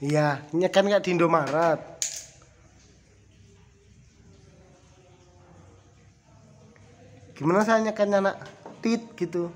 Iya, ini kan nggak di Indomaret. Gimana saya nyekannya anak tit gitu?